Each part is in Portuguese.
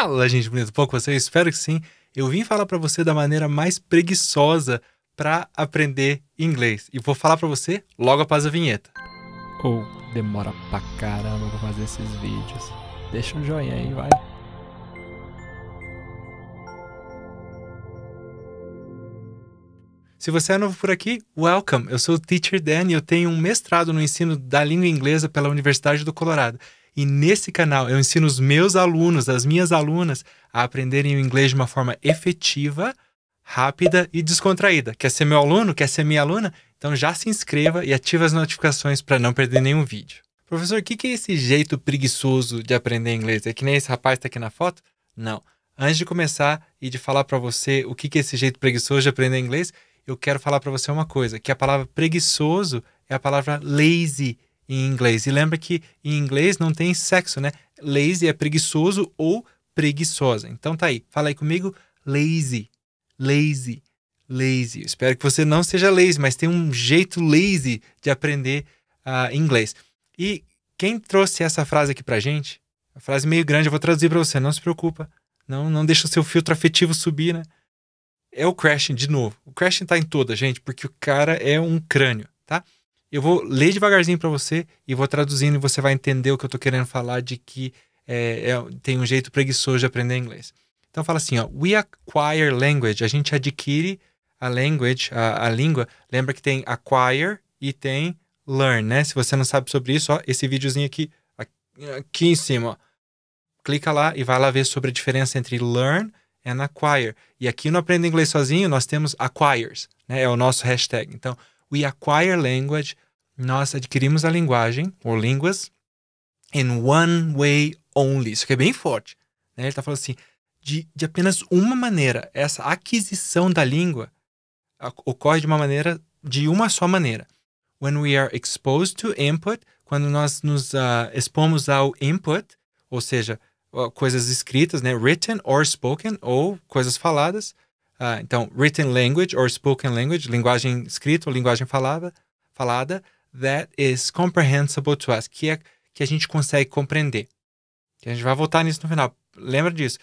Fala, gente bonita, pouco você? espero que sim. Eu vim falar para você da maneira mais preguiçosa para aprender inglês. E vou falar para você logo após a vinheta. Ou oh, demora pra caramba pra fazer esses vídeos. Deixa um joinha aí, vai. Se você é novo por aqui, welcome! Eu sou o Teacher Dan e eu tenho um mestrado no ensino da língua inglesa pela Universidade do Colorado. E nesse canal eu ensino os meus alunos, as minhas alunas, a aprenderem o inglês de uma forma efetiva, rápida e descontraída. Quer ser meu aluno? Quer ser minha aluna? Então já se inscreva e ative as notificações para não perder nenhum vídeo. Professor, o que, é esse jeito preguiçoso de aprender inglês? É que nem esse rapaz está aqui na foto? Não. Antes de começar e de falar para você o que, que é esse jeito preguiçoso de aprender inglês, eu quero falar para você uma coisa, que a palavra preguiçoso é a palavra lazy, em inglês. E lembra que em inglês não tem sexo, né? Lazy é preguiçoso ou preguiçosa. Então tá aí, fala aí comigo, lazy, lazy, lazy. espero que você não seja lazy, mas tem um jeito lazy de aprender uh, inglês. E quem trouxe essa frase aqui pra gente, a frase meio grande, eu vou traduzir para você, não se preocupa. Não, não deixa o seu filtro afetivo subir, né? É o Crashing de novo. O Crashing tá em toda, gente, porque o cara é um crânio, tá? Eu vou ler devagarzinho para você e vou traduzindo e você vai entender o que eu estou querendo falar de que é, é, tem um jeito preguiçoso de aprender inglês. Então fala assim, ó, we acquire language, a gente adquire a language, a, a língua. Lembra que tem acquire e tem learn, né? Se você não sabe sobre isso, ó, esse videozinho aqui, aqui em cima, ó. clica lá e vai lá ver sobre a diferença entre learn and acquire. E aqui no Aprenda Inglês Sozinho nós temos acquires, né? É o nosso hashtag. Então we acquire language, nós adquirimos a linguagem, ou línguas, in one way only. Isso aqui é bem forte. Né? Ele está falando assim, de, de apenas uma maneira. Essa aquisição da língua ocorre de uma maneira, de uma só maneira. When we are exposed to input, quando nós nos uh, expomos ao input, ou seja, coisas escritas, né? written or spoken, ou coisas faladas, Uh, então, written language or spoken language, linguagem escrita ou linguagem falada, falada, that is comprehensible to us, que, é, que a gente consegue compreender. Que a gente vai voltar nisso no final. Lembra disso.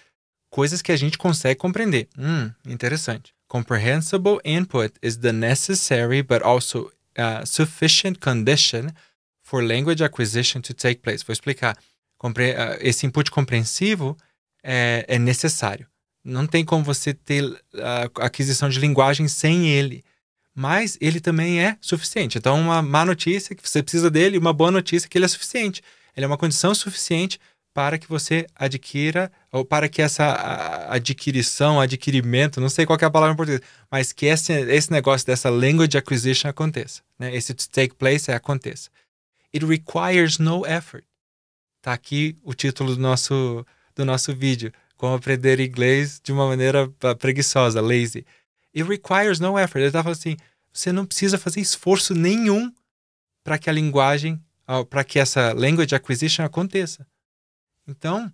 Coisas que a gente consegue compreender. Hum, interessante. Comprehensible input is the necessary but also uh, sufficient condition for language acquisition to take place. Vou explicar. Compre uh, esse input compreensivo é, é necessário não tem como você ter a ah, aquisição de linguagem sem ele. Mas ele também é suficiente. Então, uma má notícia que você precisa dele, uma boa notícia que ele é suficiente. Ele é uma condição suficiente para que você adquira, ou para que essa adquirição, adquirimento, não sei qual é a palavra em português, mas que esse, esse negócio dessa language acquisition aconteça. Né? Esse to take place é aconteça. It requires no effort. Está aqui o título do nosso, do nosso vídeo como aprender inglês de uma maneira ah, preguiçosa, lazy. It requires no effort. Ele está falando assim: você não precisa fazer esforço nenhum para que a linguagem, ah, para que essa language acquisition aconteça. Então,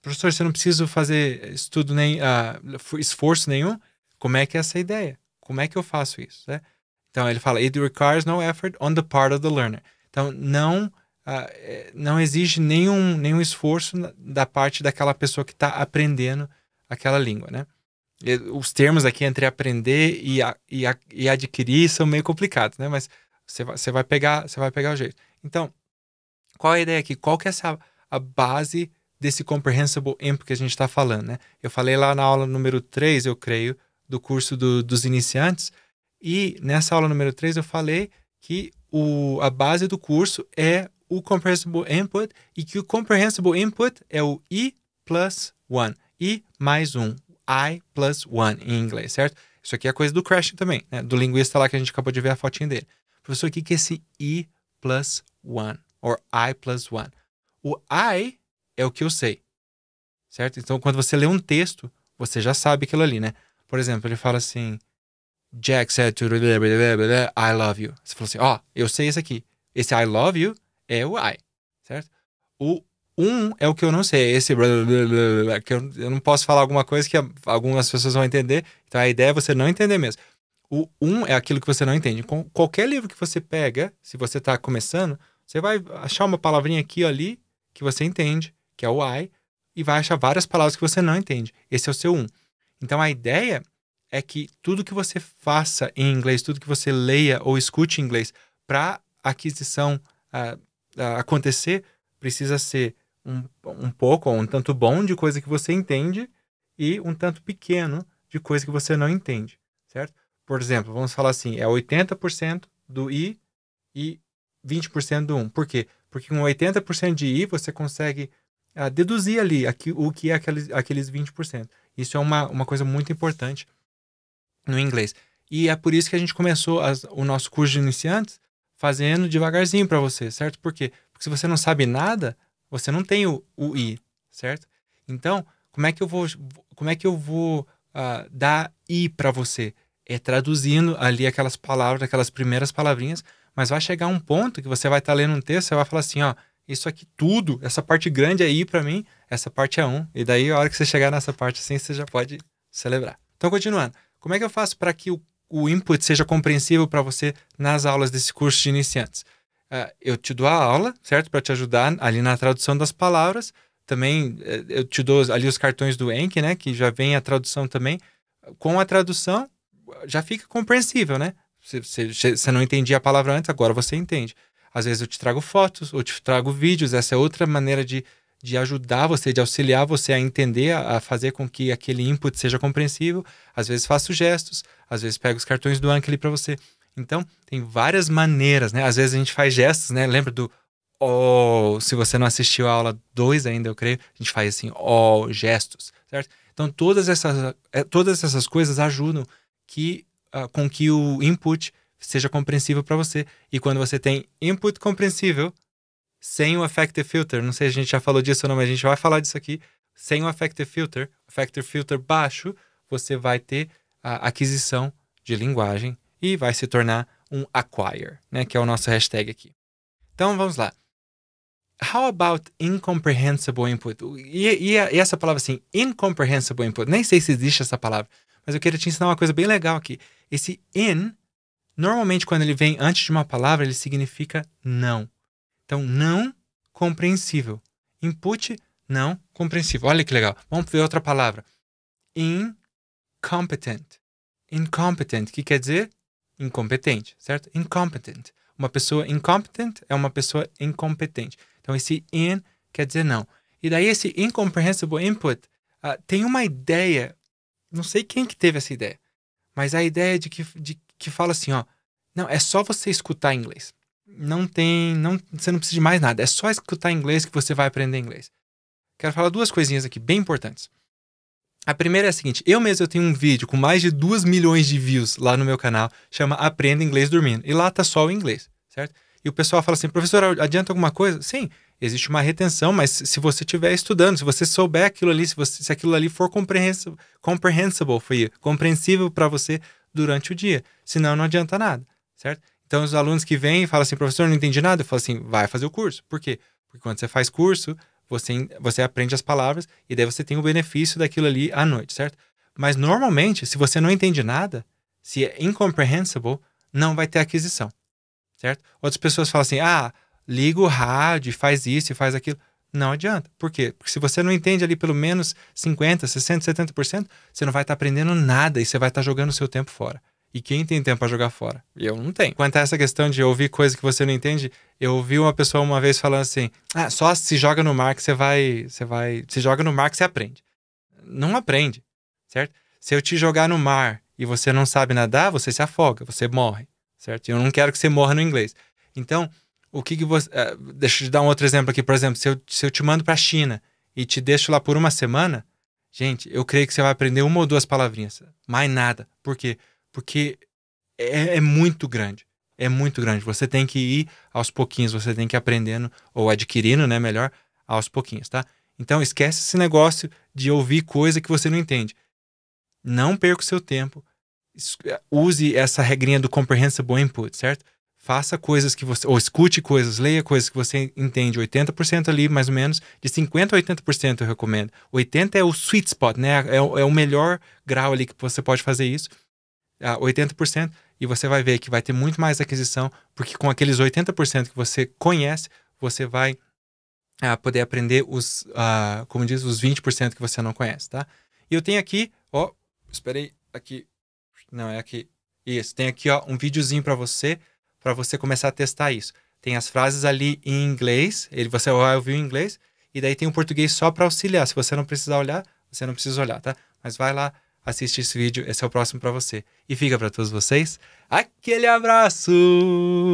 professor, você não precisa fazer estudo nem uh, esforço nenhum. Como é que é essa ideia? Como é que eu faço isso? Né? Então ele fala: it requires no effort on the part of the learner. Então não é, não exige nenhum, nenhum esforço da parte daquela pessoa que está aprendendo aquela língua, né? Os termos aqui entre aprender e, a, e, a, e adquirir são meio complicados, né? Mas você vai, você vai pegar você vai pegar o jeito. Então, qual é a ideia aqui? Qual que é essa a base desse comprehensible AMP que a gente está falando, né? Eu falei lá na aula número 3, eu creio, do curso do, dos iniciantes, e nessa aula número 3 eu falei que o, a base do curso é o comprehensible input e que o comprehensible input é o i plus one, i mais um, i plus one em inglês, certo? Isso aqui é coisa do Crash também, né? do linguista lá que a gente acabou de ver a fotinha dele. Professor, o que é esse i plus one, or i plus one? O i é o que eu sei, certo? Então, quando você lê um texto, você já sabe aquilo ali, né? Por exemplo, ele fala assim, Jack said to I love you. Você falou assim, ó, oh, eu sei isso aqui. Esse I love you é o I, certo? O um é o que eu não sei, é esse blá, blá, blá, que eu, eu, não posso falar alguma coisa que algumas pessoas vão entender. Então a ideia é você não entender mesmo. O um é aquilo que você não entende. Com qualquer livro que você pega, se você está começando, você vai achar uma palavrinha aqui ou ali que você entende, que é o I, e vai achar várias palavras que você não entende. Esse é o seu um. Então a ideia é que tudo que você faça em inglês, tudo que você leia ou escute em inglês para aquisição uh, acontecer, precisa ser um, um pouco, ou um tanto bom de coisa que você entende e um tanto pequeno de coisa que você não entende, certo? Por exemplo, vamos falar assim, é 80% do I e 20% do 1. Por quê? Porque com 80% de I você consegue ah, deduzir ali aqui, o que é aqueles, aqueles 20%. Isso é uma, uma coisa muito importante no inglês. E é por isso que a gente começou as, o nosso curso de iniciantes fazendo devagarzinho para você, certo? Por quê? Porque se você não sabe nada, você não tem o, o I, certo? Então, como é que eu vou, como é que eu vou uh, dar I para você? É traduzindo ali aquelas palavras, aquelas primeiras palavrinhas, mas vai chegar um ponto que você vai estar tá lendo um texto, você vai falar assim, ó, isso aqui tudo, essa parte grande é I para mim, essa parte é um. E daí, a hora que você chegar nessa parte assim, você já pode celebrar. Então, continuando. Como é que eu faço para que o o input seja compreensível para você nas aulas desse curso de iniciantes. Uh, eu te dou a aula, certo? Para te ajudar ali na tradução das palavras. Também uh, eu te dou ali os cartões do Enki, né? Que já vem a tradução também. Com a tradução, já fica compreensível, né? Você não entendia a palavra antes, agora você entende. Às vezes eu te trago fotos, ou te trago vídeos. Essa é outra maneira de de ajudar você, de auxiliar você a entender, a fazer com que aquele input seja compreensível. Às vezes faço gestos, às vezes pego os cartões do Anki para você. Então, tem várias maneiras, né? Às vezes a gente faz gestos, né? Lembra do oh, se você não assistiu a aula 2 ainda, eu creio, a gente faz assim, oh, gestos, certo? Então, todas essas, é, todas essas coisas ajudam que, uh, com que o input seja compreensível para você. E quando você tem input compreensível, sem o Effective Filter. Não sei se a gente já falou disso ou não, mas a gente vai falar disso aqui. Sem o Effective Filter, Effective Filter baixo, você vai ter a aquisição de linguagem e vai se tornar um acquire, né, que é o nosso hashtag aqui. Então vamos lá. How about incomprehensible input? E, e, e, essa palavra assim, incomprehensible input, nem sei se existe essa palavra, mas eu queria te ensinar uma coisa bem legal aqui. Esse in, normalmente quando ele vem antes de uma palavra, ele significa não. Então, não compreensível. Input não compreensível. Olha que legal. Vamos ver outra palavra. Incompetent. Incompetent, que quer dizer incompetente, certo? Incompetent. Uma pessoa incompetent é uma pessoa incompetente. Então, esse in quer dizer não. E daí, esse incomprehensible input uh, tem uma ideia, não sei quem que teve essa ideia, mas a ideia de que, de, que fala assim, ó, não, é só você escutar inglês não tem, não, você não precisa de mais nada. É só escutar inglês que você vai aprender inglês. Quero falar duas coisinhas aqui bem importantes. A primeira é a seguinte: eu mesmo eu tenho um vídeo com mais de 2 milhões de views lá no meu canal, chama Aprenda Inglês Dormindo. E lá tá só o inglês, certo? E o pessoal fala assim: professor, adianta alguma coisa? Sim, existe uma retenção, mas se você estiver estudando, se você souber aquilo ali, se, você, se aquilo ali for comprehensible, foi compreensível para você durante o dia, senão não adianta nada, certo? Então, os alunos que vêm falam assim, professor, não entendi nada. Eu falo assim, vai fazer o curso. Por quê? Porque quando você faz curso, você, você aprende as palavras e daí você tem o benefício daquilo ali à noite, certo? Mas, normalmente, se você não entende nada, se é incomprehensible, não vai ter aquisição, certo? Outras pessoas falam assim, ah, liga o rádio, faz isso e faz aquilo. Não adianta. Por quê? Porque se você não entende ali pelo menos 50%, 60%, 70%, você não vai estar tá aprendendo nada e você vai estar tá jogando o seu tempo fora. E quem tem tempo para jogar fora? Eu não tenho. Quanto a tá essa questão de ouvir coisa que você não entende, eu ouvi uma pessoa uma vez falando assim: "Ah, só se joga no mar que você vai, você vai, se joga no mar que você aprende". Não aprende, certo? Se eu te jogar no mar e você não sabe nadar, você se afoga, você morre, certo? Eu não quero que você morra no inglês. Então, o que, que você. Uh, deixa eu te dar um outro exemplo aqui. Por exemplo, se eu, se eu te mando para a China e te deixo lá por uma semana, gente, eu creio que você vai aprender uma ou duas palavrinhas. Mais nada. Por quê? porque é, é muito grande. É muito grande. Você tem que ir aos pouquinhos, você tem que ir aprendendo ou adquirindo, né? Melhor, aos pouquinhos, tá? Então esquece esse negócio de ouvir coisa que você não entende. Não perca o seu tempo. Eh, use essa regrinha do comprehensible input, certo? Faça coisas que você. Ou escute coisas, leia coisas que você entende 80% ali, mais ou menos. De 50% a 80% eu recomendo. 80% é o sweet spot, né? É, é o melhor grau ali que você pode fazer isso. 80%, e você vai ver que vai ter muito mais aquisição, porque com aqueles 80% que você conhece, você vai uh, poder aprender os, uh, como diz, os 20% que você não conhece, tá? E eu tenho aqui, ó, esperei aqui, não, é aqui, isso, tem aqui, ó, um videozinho para você, para você começar a testar isso. Tem as frases ali em inglês, ele, você vai ouvir em inglês, e daí tem o português só para auxiliar, se você não precisar olhar, você não precisa olhar, tá? Mas vai lá, assiste esse vídeo, esse é o próximo para você. E fica para todos vocês, aquele abraço!